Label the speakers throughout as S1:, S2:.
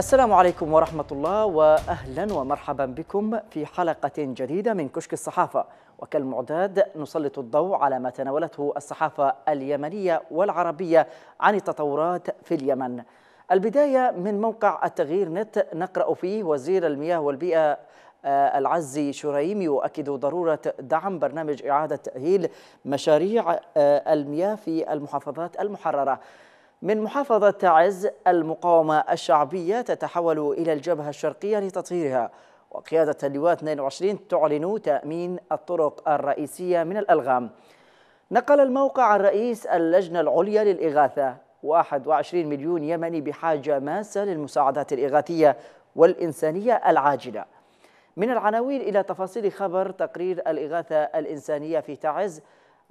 S1: السلام عليكم ورحمة الله وأهلا ومرحبا بكم في حلقة جديدة من كشك الصحافة وكالمعتاد نسلط الضوء على ما تناولته الصحافة اليمنية والعربية عن التطورات في اليمن البداية من موقع التغيير نت نقرأ فيه وزير المياه والبيئة آه، العزي شريم يؤكد ضرورة دعم برنامج إعادة تأهيل مشاريع آه، المياه في المحافظات المحررة من محافظة تعز المقاومة الشعبية تتحول إلى الجبهة الشرقية لتطهيرها وقيادة اللواء 22 تعلن تأمين الطرق الرئيسية من الألغام نقل الموقع الرئيس اللجنة العليا للإغاثة 21 مليون يمني بحاجة ماسة للمساعدات الإغاثية والإنسانية العاجلة من العناوين إلى تفاصيل خبر تقرير الإغاثة الإنسانية في تعز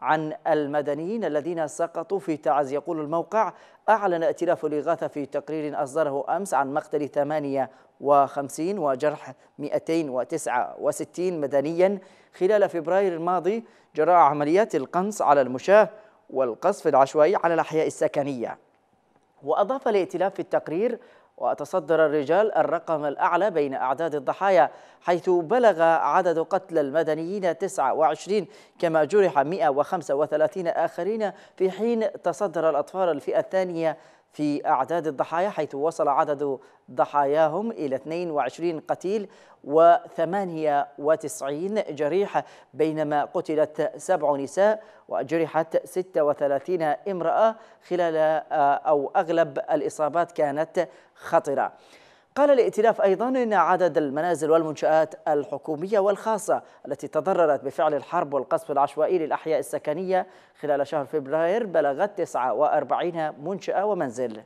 S1: عن المدنيين الذين سقطوا في تعز يقول الموقع أعلن ائتلاف الإغاثة في تقرير أصدره أمس عن مقتل 58 وجرح 269 مدنيا خلال فبراير الماضي جراء عمليات القنص على المشاة والقصف العشوائي على الأحياء السكنية وأضاف الائتلاف في التقرير وتصدر الرجال الرقم الأعلى بين أعداد الضحايا حيث بلغ عدد قتلى المدنيين 29 كما جرح 135 آخرين في حين تصدر الأطفال الفئة الثانية في أعداد الضحايا حيث وصل عدد ضحاياهم إلى 22 قتيل و98 جريح بينما قتلت سبع نساء وجرحت 36 امرأة خلال آه، أو أغلب الإصابات كانت خطرة قال الائتلاف أيضا إن عدد المنازل والمنشآت الحكومية والخاصة التي تضررت بفعل الحرب والقصف العشوائي للأحياء السكنية خلال شهر فبراير بلغت 49 منشأة ومنزل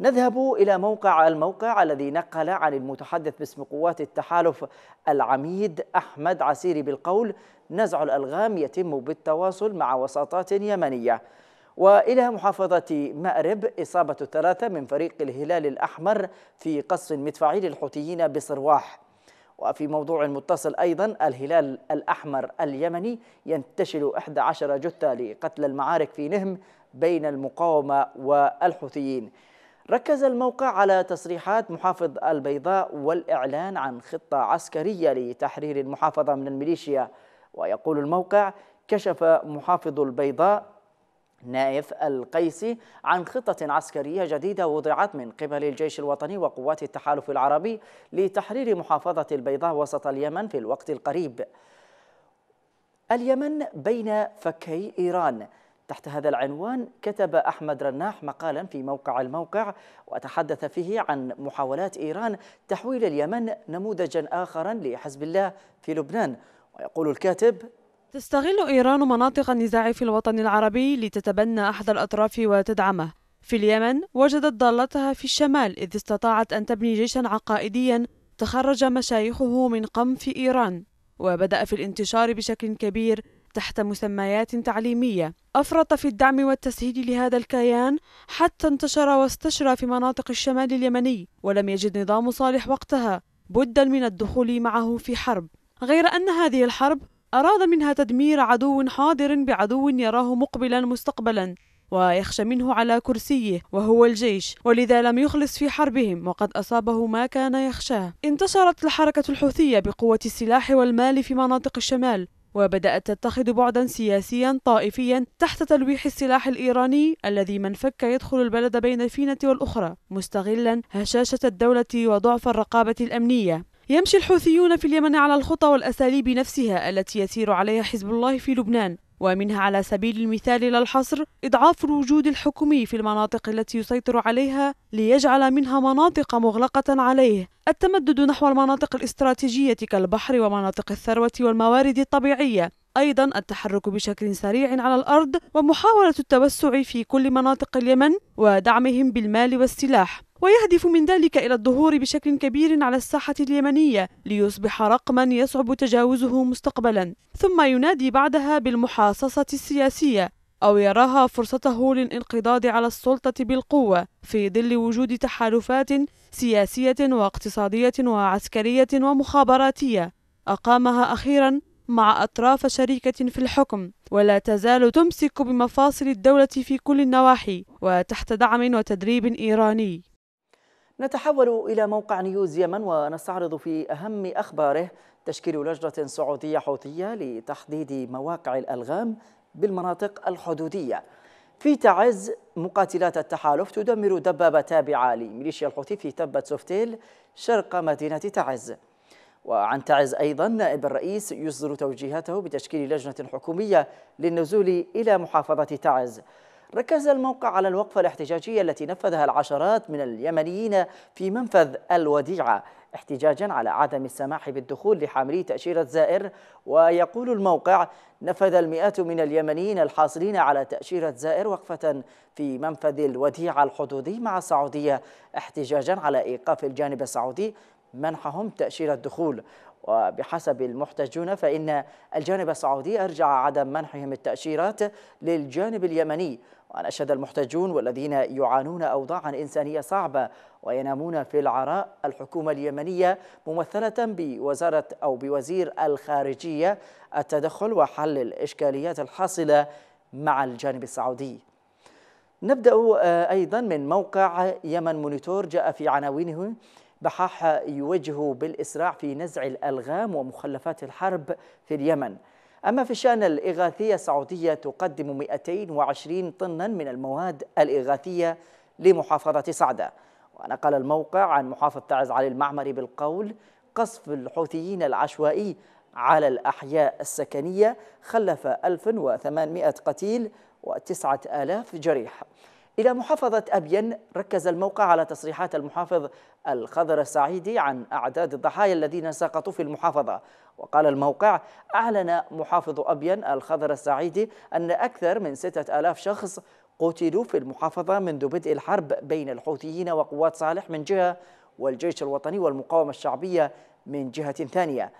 S1: نذهب إلى موقع الموقع الذي نقل عن المتحدث باسم قوات التحالف العميد أحمد عسيري بالقول نزع الألغام يتم بالتواصل مع وساطات يمنية وإلى محافظة مأرب إصابة ثلاثة من فريق الهلال الأحمر في قصف مدفعي للحوثيين بصرواح وفي موضوع متصل أيضا الهلال الأحمر اليمني ينتشل 11 جثة لقتل المعارك في نهم بين المقاومة والحوثيين ركز الموقع على تصريحات محافظ البيضاء والإعلان عن خطة عسكرية لتحرير المحافظة من الميليشيا ويقول الموقع كشف محافظ البيضاء نايف القيسي عن خطة عسكرية جديدة وضعت من قبل الجيش الوطني وقوات التحالف العربي لتحرير محافظة البيضاء وسط اليمن في الوقت القريب اليمن بين فكي إيران تحت هذا العنوان كتب أحمد رناح مقالا في موقع الموقع وتحدث فيه عن محاولات إيران تحويل اليمن نموذجا آخرا لحزب الله في لبنان ويقول الكاتب
S2: تستغل إيران مناطق النزاع في الوطن العربي لتتبنى أحد الأطراف وتدعمه في اليمن وجدت ضالتها في الشمال إذ استطاعت أن تبني جيشا عقائديا تخرج مشايخه من قم في إيران وبدأ في الانتشار بشكل كبير تحت مسميات تعليمية أفرط في الدعم والتسهيل لهذا الكيان حتى انتشر واستشرى في مناطق الشمال اليمني ولم يجد نظام صالح وقتها بدا من الدخول معه في حرب غير أن هذه الحرب أراد منها تدمير عدو حاضر بعدو يراه مقبلا مستقبلا ويخشى منه على كرسيه وهو الجيش ولذا لم يخلص في حربهم وقد أصابه ما كان يخشاه انتشرت الحركة الحوثية بقوة السلاح والمال في مناطق الشمال وبدأت تتخذ بعدا سياسيا طائفيا تحت تلويح السلاح الإيراني الذي من فك يدخل البلد بين الفينة والأخرى مستغلا هشاشة الدولة وضعف الرقابة الأمنية يمشي الحوثيون في اليمن على الخطى والأساليب نفسها التي يسير عليها حزب الله في لبنان ومنها على سبيل المثال لا الحصر إضعاف الوجود الحكومي في المناطق التي يسيطر عليها ليجعل منها مناطق مغلقة عليه التمدد نحو المناطق الاستراتيجية كالبحر ومناطق الثروة والموارد الطبيعية أيضا التحرك بشكل سريع على الأرض ومحاولة التوسع في كل مناطق اليمن ودعمهم بالمال والسلاح ويهدف من ذلك إلى الظهور بشكل كبير على الساحة اليمنية ليصبح رقما يصعب تجاوزه مستقبلا ثم ينادي بعدها بالمحاصصة السياسية أو يراها فرصته للانقضاض على السلطة بالقوة في ظل وجود تحالفات سياسية واقتصادية وعسكرية ومخابراتية أقامها أخيرا مع أطراف
S1: شريكة في الحكم
S2: ولا تزال تمسك بمفاصل الدولة في كل النواحي وتحت دعم وتدريب إيراني
S1: نتحول إلى موقع نيوز يمن ونستعرض في أهم أخباره تشكيل لجنة سعودية حوثية لتحديد مواقع الألغام بالمناطق الحدودية في تعز مقاتلات التحالف تدمر دبابة تابعة لميليشيا الحوثي في تبة سوفتيل شرق مدينة تعز وعن تعز أيضا نائب الرئيس يصدر توجيهاته بتشكيل لجنة حكومية للنزول إلى محافظة تعز ركز الموقع على الوقفة الاحتجاجية التي نفذها العشرات من اليمنيين في منفذ الوديعة احتجاجا على عدم السماح بالدخول لحاملي تأشيرة زائر ويقول الموقع نفذ المئات من اليمنيين الحاصلين على تأشيرة زائر وقفة في منفذ الوديعة الحدودي مع السعودية احتجاجا على إيقاف الجانب السعودي منحهم تأشيرة دخول وبحسب المحتجون فإن الجانب السعودي أرجع عدم منحهم التأشيرات للجانب اليمني وأن أشهد المحتجون والذين يعانون أوضاعا إنسانية صعبة وينامون في العراء الحكومة اليمنية ممثلة بوزارة أو بوزير الخارجية التدخل وحل الإشكاليات الحاصلة مع الجانب السعودي نبدأ آه، أيضا من موقع يمن مونيتور جاء في عناوينه بحاح يوجه بالإسراع في نزع الألغام ومخلفات الحرب في اليمن أما في الشأن الإغاثية السعودية تقدم 220 طنا من المواد الإغاثية لمحافظة صعدة ونقل الموقع عن محافظ تعز علي المعمري بالقول قصف الحوثيين العشوائي على الأحياء السكنية خلف 1800 قتيل و9000 جريح إلى محافظة أبين ركز الموقع على تصريحات المحافظ الخضر السعيدي عن أعداد الضحايا الذين سقطوا في المحافظة وقال الموقع أعلن محافظ أبين الخضر السعيدي أن أكثر من ستة آلاف شخص قتلوا في المحافظة منذ بدء الحرب بين الحوثيين وقوات صالح من جهة والجيش الوطني والمقاومة الشعبية من جهة ثانية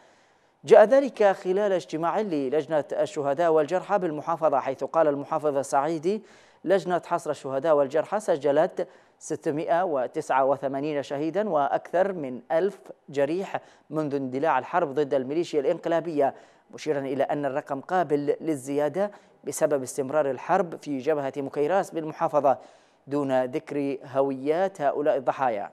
S1: جاء ذلك خلال اجتماع للجنة الشهداء والجرحى بالمحافظة حيث قال المحافظ السعيدي لجنة حصر الشهداء والجرحى سجلت 689 شهيدا وأكثر من ألف جريح منذ اندلاع الحرب ضد الميليشيا الإنقلابية مشيرا إلى أن الرقم قابل للزيادة بسبب استمرار الحرب في جبهة مكيراس بالمحافظة دون ذكر هويات هؤلاء الضحايا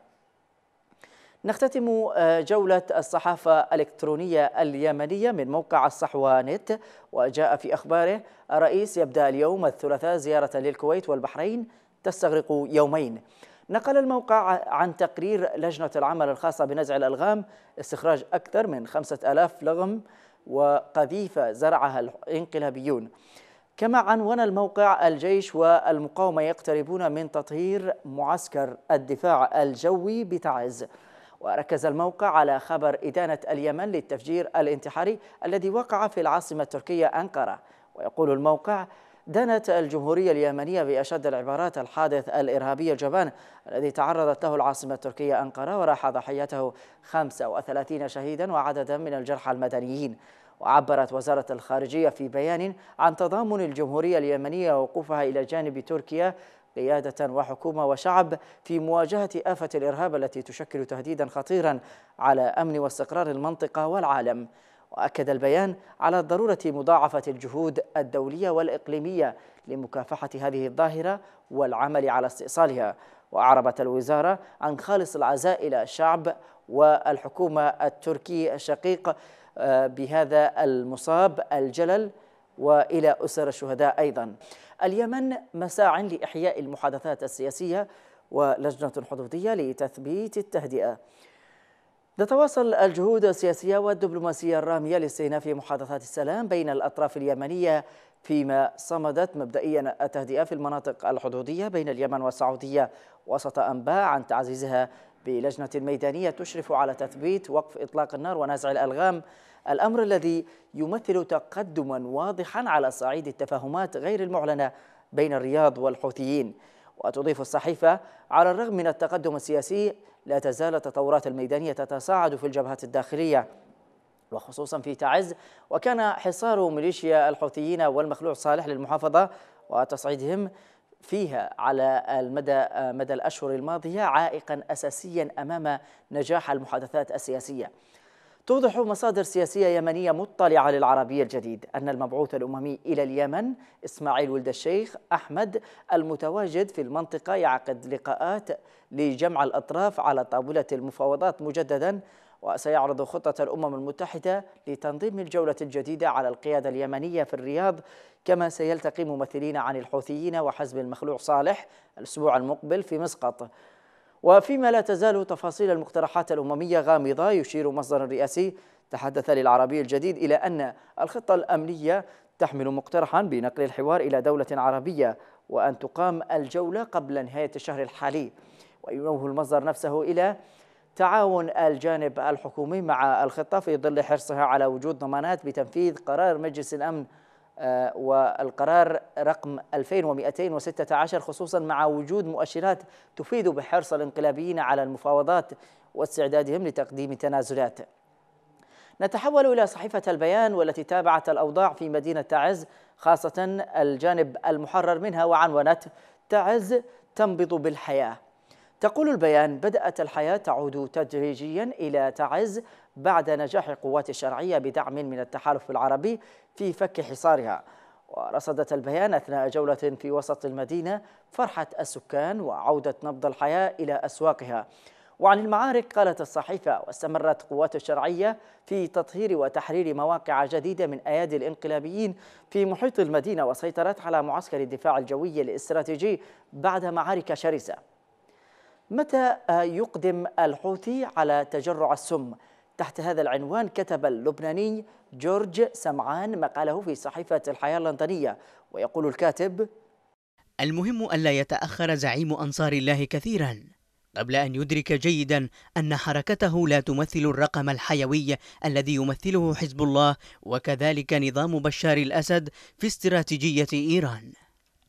S1: نختتم آه، جولة الصحافة الإلكترونية اليمنية من موقع الصحوة نت وجاء في أخباره الرئيس يبدأ اليوم الثلاثاء زيارة للكويت والبحرين تستغرق يومين نقل الموقع عن تقرير لجنة العمل الخاصة بنزع الألغام استخراج أكثر من 5000 لغم وقذيفة زرعها الانقلابيون كما عنون الموقع الجيش والمقاومة يقتربون من تطهير معسكر الدفاع الجوي بتعز وركز الموقع على خبر إدانة اليمن للتفجير الانتحاري الذي وقع في العاصمة التركية أنقرة ويقول الموقع دانت الجمهورية اليمنية بأشد العبارات الحادث الإرهابي الجبان الذي تعرضت له العاصمة التركية أنقرة وراح ضحيته 35 شهيدا وعددا من الجرحى المدنيين وعبرت وزارة الخارجية في بيان عن تضامن الجمهورية اليمنية ووقوفها إلى جانب تركيا قيادة وحكومة وشعب في مواجهة آفة الإرهاب التي تشكل تهديدا خطيرا على أمن واستقرار المنطقة والعالم وأكد البيان على ضرورة مضاعفة الجهود الدولية والإقليمية لمكافحة هذه الظاهرة والعمل على استئصالها وأعربت الوزارة عن خالص العزاء إلى الشعب والحكومة التركي الشقيق آه، بهذا المصاب الجلل والى اسر الشهداء ايضا. اليمن مساع لاحياء المحادثات السياسيه ولجنه حدوديه لتثبيت التهدئه. تتواصل الجهود السياسيه والدبلوماسيه الراميه لاستئناف محادثات السلام بين الاطراف اليمنيه فيما صمدت مبدئيا التهدئه في المناطق الحدوديه بين اليمن والسعوديه وسط انباء عن تعزيزها بلجنه ميدانيه تشرف على تثبيت وقف اطلاق النار ونزع الالغام الأمر الذي يمثل تقدما واضحا على صعيد التفاهمات غير المعلنة بين الرياض والحوثيين وتضيف الصحيفة على الرغم من التقدم السياسي لا تزال التطورات الميدانية تتصاعد في الجبهات الداخلية وخصوصا في تعز وكان حصار ميليشيا الحوثيين والمخلوع صالح للمحافظة وتصعيدهم فيها على المدى مدى الأشهر الماضية عائقا أساسيا أمام نجاح المحادثات السياسية توضح مصادر سياسية يمنية مطلعة للعربية الجديد أن المبعوث الأممي إلى اليمن إسماعيل ولد الشيخ أحمد المتواجد في المنطقة يعقد لقاءات لجمع الأطراف على طاولة المفاوضات مجددا وسيعرض خطة الأمم المتحدة لتنظيم الجولة الجديدة على القيادة اليمنية في الرياض كما سيلتقي ممثلين عن الحوثيين وحزب المخلوع صالح الأسبوع المقبل في مسقط وفيما لا تزال تفاصيل المقترحات الأممية غامضة يشير مصدر رئاسي تحدث للعربي الجديد إلى أن الخطة الأمنية تحمل مقترحا بنقل الحوار إلى دولة عربية وأن تقام الجولة قبل نهاية الشهر الحالي وينوه المصدر نفسه إلى تعاون الجانب الحكومي مع الخطة في ظل حرصها على وجود ضمانات بتنفيذ قرار مجلس الأمن آه، والقرار رقم 2216 خصوصا مع وجود مؤشرات تفيد بحرص الانقلابيين على المفاوضات واستعدادهم لتقديم تنازلات نتحول إلى صحيفة البيان والتي تابعت الأوضاع في مدينة تعز خاصة الجانب المحرر منها وعنونت تعز تنبض بالحياة تقول البيان بدأت الحياة تعود تدريجيا إلى تعز بعد نجاح القوات الشرعية بدعم من التحالف العربي في فك حصارها ورصدت البيان أثناء جولة في وسط المدينة فرحة السكان وعودة نبض الحياة إلى أسواقها وعن المعارك قالت الصحيفة واستمرت قوات الشرعية في تطهير وتحرير مواقع جديدة من أيادي الإنقلابيين في محيط المدينة وسيطرت على معسكر الدفاع الجوي الاستراتيجي بعد معارك شرسة متى يقدم الحوثي على تجرع السم؟ تحت هذا العنوان كتب اللبناني جورج سمعان مقاله في صحيفة الحياة اللندنية ويقول الكاتب
S3: المهم ألا يتأخر زعيم أنصار الله كثيرا قبل أن يدرك جيدا أن حركته لا تمثل الرقم الحيوي الذي يمثله حزب الله وكذلك نظام بشار الأسد في استراتيجية إيران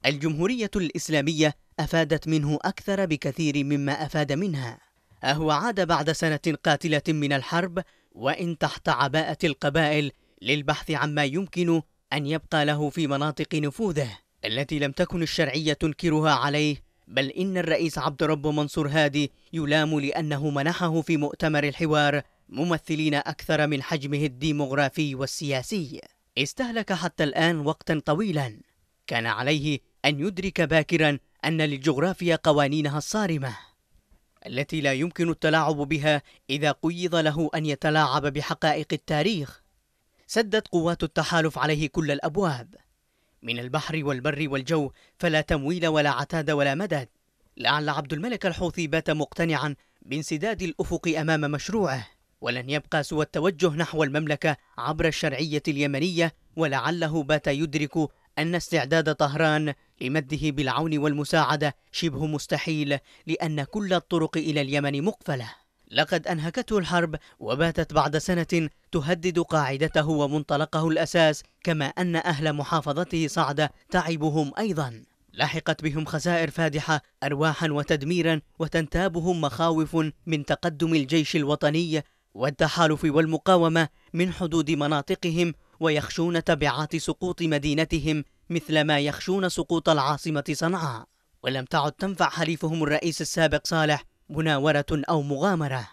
S3: الجمهورية الإسلامية أفادت منه أكثر بكثير مما أفاد منها أهو عاد بعد سنة قاتلة من الحرب وإن تحت عباءة القبائل للبحث عما يمكن أن يبقى له في مناطق نفوذه التي لم تكن الشرعية تنكرها عليه بل إن الرئيس عبد رب منصور هادي يلام لأنه منحه في مؤتمر الحوار ممثلين أكثر من حجمه الديمغرافي والسياسي استهلك حتى الآن وقتا طويلا كان عليه أن يدرك باكرا أن للجغرافيا قوانينها الصارمة التي لا يمكن التلاعب بها إذا قيض له أن يتلاعب بحقائق التاريخ سدت قوات التحالف عليه كل الأبواب من البحر والبر والجو فلا تمويل ولا عتاد ولا مدد لعل عبد الملك الحوثي بات مقتنعا بانسداد الأفق أمام مشروعه ولن يبقى سوى التوجه نحو المملكة عبر الشرعية اليمنية ولعله بات يدرك أن استعداد طهران لمده بالعون والمساعدة شبه مستحيل لأن كل الطرق إلى اليمن مقفلة لقد أنهكته الحرب وباتت بعد سنة تهدد قاعدته ومنطلقه الأساس كما أن أهل محافظته صعدة تعبهم أيضاً لحقت بهم خسائر فادحة أرواحا وتدميرا وتنتابهم مخاوف من تقدم الجيش الوطني والتحالف والمقاومة من حدود مناطقهم ويخشون تبعات سقوط مدينتهم مثل ما يخشون سقوط العاصمة صنعاء ولم تعد تنفع حليفهم الرئيس السابق صالح مناورة أو مغامرة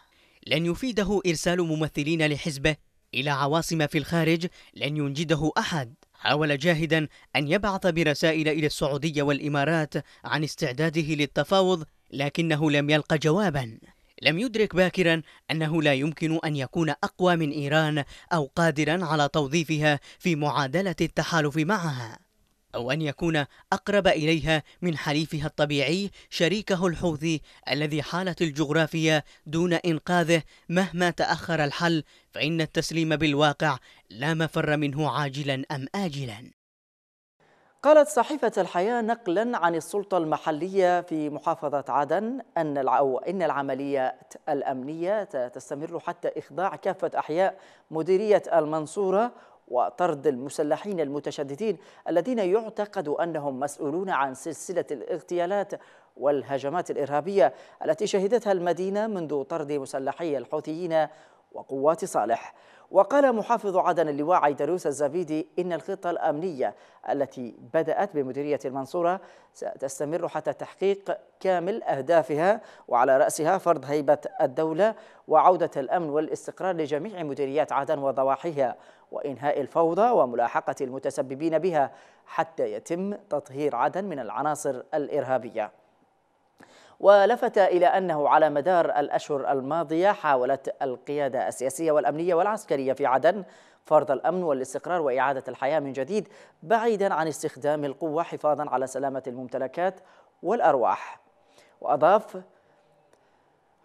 S3: لن يفيده إرسال ممثلين لحزبه إلى عواصم في الخارج لن ينجده أحد حاول جاهدا أن يبعث برسائل إلى السعودية والإمارات عن استعداده للتفاوض لكنه لم يلق جوابا لم يدرك باكرا أنه لا يمكن أن يكون أقوى من إيران أو قادرا على توظيفها في معادلة التحالف معها أو أن يكون أقرب إليها من حليفها الطبيعي شريكه الحوثي الذي حالت الجغرافيا دون إنقاذه مهما تأخر الحل فإن التسليم بالواقع لا مفر منه عاجلا أم آجلا
S1: قالت صحيفة الحياة نقلا عن السلطة المحلية في محافظة عدن أن أو إن العمليات الأمنية تستمر حتى إخضاع كافة أحياء مديرية المنصورة وطرد المسلحين المتشددين الذين يعتقد أنهم مسؤولون عن سلسلة الاغتيالات والهجمات الإرهابية التي شهدتها المدينة منذ طرد مسلحي الحوثيين وقوات صالح وقال محافظ عدن اللواء عيدروس الزبيدي إن الخطة الأمنية التي بدأت بمديرية المنصورة ستستمر حتى تحقيق كامل أهدافها وعلى رأسها فرض هيبة الدولة وعودة الأمن والاستقرار لجميع مديريات عدن وضواحيها وإنهاء الفوضى وملاحقة المتسببين بها حتى يتم تطهير عدن من العناصر الإرهابية ولفت إلى أنه على مدار الأشهر الماضية حاولت القيادة السياسية والأمنية والعسكرية في عدن فرض الأمن والاستقرار وإعادة الحياة من جديد بعيدا عن استخدام القوة حفاظا على سلامة الممتلكات والأرواح وأضاف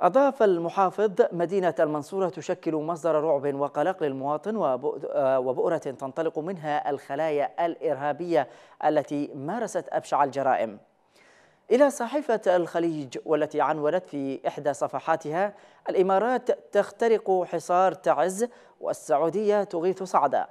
S1: أضاف المحافظ مدينة المنصورة تشكل مصدر رعب وقلق للمواطن وبؤرة تنطلق منها الخلايا الإرهابية التي مارست أبشع الجرائم إلى صحيفة الخليج والتي عنونت في إحدى صفحاتها الإمارات تخترق حصار تعز والسعودية تغيث صعدا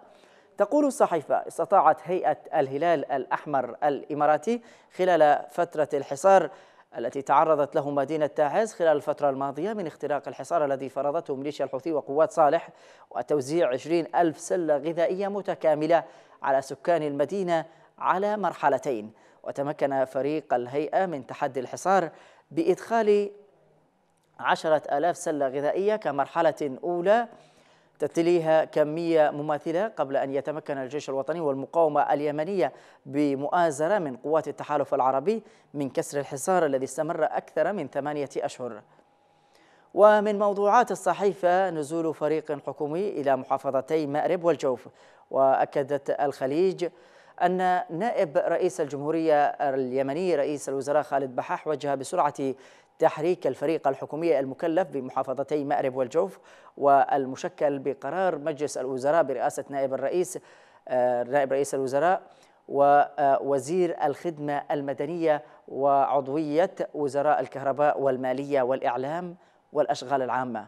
S1: تقول الصحيفة استطاعت هيئة الهلال الأحمر الإماراتي خلال فترة الحصار التي تعرضت له مدينة تعز خلال الفترة الماضية من اختراق الحصار الذي فرضته ميليشيا الحوثي وقوات صالح وتوزيع 20 ألف سلة غذائية متكاملة على سكان المدينة على مرحلتين وتمكن فريق الهيئة من تحدي الحصار بإدخال عشرة آلاف سلة غذائية كمرحلة أولى تتليها كمية مماثلة قبل أن يتمكن الجيش الوطني والمقاومة اليمنية بمؤازرة من قوات التحالف العربي من كسر الحصار الذي استمر أكثر من ثمانية أشهر ومن موضوعات الصحيفة نزول فريق حكومي إلى محافظتي مأرب والجوف وأكدت الخليج أن نائب رئيس الجمهورية اليمني رئيس الوزراء خالد بحاح وجه بسرعة تحريك الفريق الحكومي المكلف بمحافظتي مأرب والجوف والمشكل بقرار مجلس الوزراء برئاسة نائب الرئيس آه، نائب رئيس الوزراء ووزير آه، الخدمة المدنية وعضوية وزراء الكهرباء والمالية والإعلام والأشغال العامة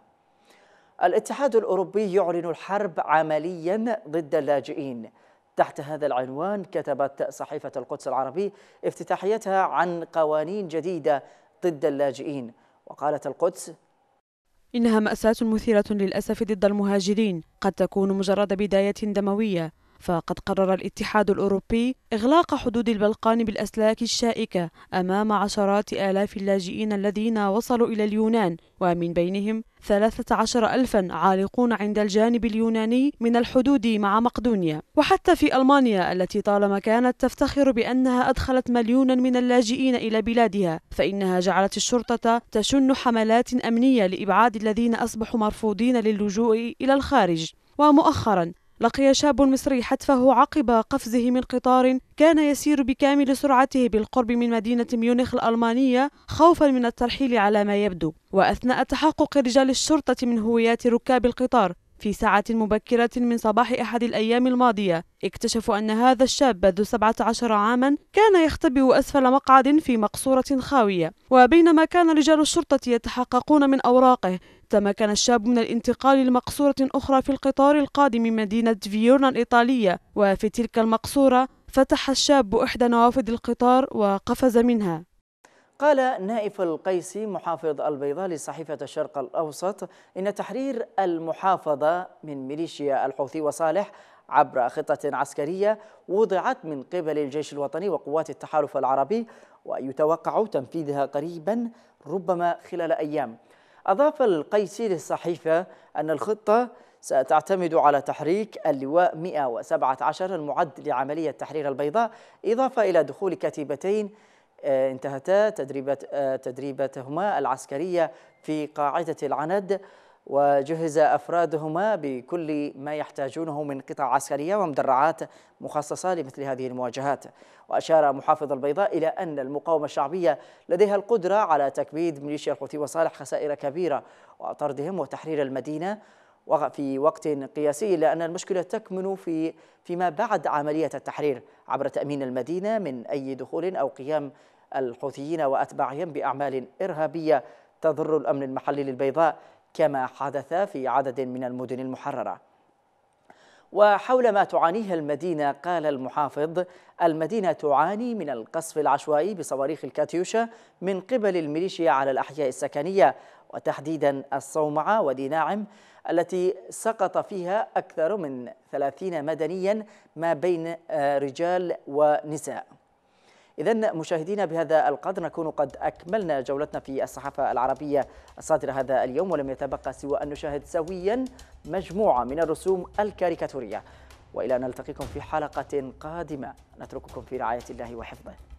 S1: الاتحاد الأوروبي يعلن الحرب عمليا ضد اللاجئين تحت هذا العنوان كتبت صحيفة القدس العربي افتتاحيتها عن قوانين جديدة ضد اللاجئين وقالت القدس
S2: إنها مأساة مثيرة للأسف ضد المهاجرين قد تكون مجرد بداية دموية فقد قرر الاتحاد الأوروبي إغلاق حدود البلقان بالأسلاك الشائكة أمام عشرات آلاف اللاجئين الذين وصلوا إلى اليونان ومن بينهم 13 ألفا عالقون عند الجانب اليوناني من الحدود مع مقدونيا وحتى في ألمانيا التي طالما كانت تفتخر بأنها أدخلت مليونا من اللاجئين إلى بلادها فإنها جعلت الشرطة تشن حملات أمنية لإبعاد الذين أصبحوا مرفوضين للجوء إلى الخارج ومؤخرا لقي شاب مصري حتفه عقب قفزه من قطار كان يسير بكامل سرعته بالقرب من مدينة ميونخ الألمانية خوفا من الترحيل على ما يبدو وأثناء تحقق رجال الشرطة من هويات ركاب القطار في ساعة مبكرة من صباح أحد الأيام الماضية اكتشفوا أن هذا الشاب ذو 17 عاما كان يختبئ أسفل مقعد في مقصورة خاوية وبينما كان رجال الشرطة يتحققون من أوراقه تمكن الشاب من الانتقال لمقصورة أخرى في القطار القادم من مدينة فيورنا الإيطالية وفي تلك المقصورة فتح الشاب إحدى نوافذ القطار وقفز منها
S1: قال نائف القيسي محافظ البيضاء لصحيفة الشرق الأوسط إن تحرير المحافظة من ميليشيا الحوثي وصالح عبر خطة عسكرية وضعت من قبل الجيش الوطني وقوات التحالف العربي ويتوقع تنفيذها قريبا ربما خلال أيام أضاف القيسي للصحيفة أن الخطة ستعتمد على تحريك اللواء 117 المعد لعملية تحرير البيضاء إضافة إلى دخول كتيبتين آه، انتهتا آه، تدريبتهما العسكرية في قاعدة العند وجهز أفرادهما بكل ما يحتاجونه من قطع عسكرية ومدرعات مخصصة لمثل هذه المواجهات وأشار محافظ البيضاء إلى أن المقاومة الشعبية لديها القدرة على تكبيد ميليشيا الحوثي وصالح خسائر كبيرة وطردهم وتحرير المدينة في وقت قياسي لأن المشكلة تكمن في فيما بعد عملية التحرير عبر تأمين المدينة من أي دخول أو قيام الحوثيين وأتباعهم بأعمال إرهابية تضر الأمن المحلي للبيضاء كما حدث في عدد من المدن المحررة وحول ما تعانيه المدينة قال المحافظ المدينة تعاني من القصف العشوائي بصواريخ الكاتيوشا من قبل الميليشيا على الأحياء السكنية وتحديدا الصومعة وديناعم التي سقط فيها أكثر من 30 مدنيا ما بين آه، رجال ونساء إذا مشاهدينا بهذا القدر نكون قد أكملنا جولتنا في الصحافة العربية الصادرة هذا اليوم ولم يتبقى سوى أن نشاهد سويا مجموعة من الرسوم الكاريكاتورية وإلى أن نلتقيكم في حلقة قادمة نترككم في رعاية الله وحفظه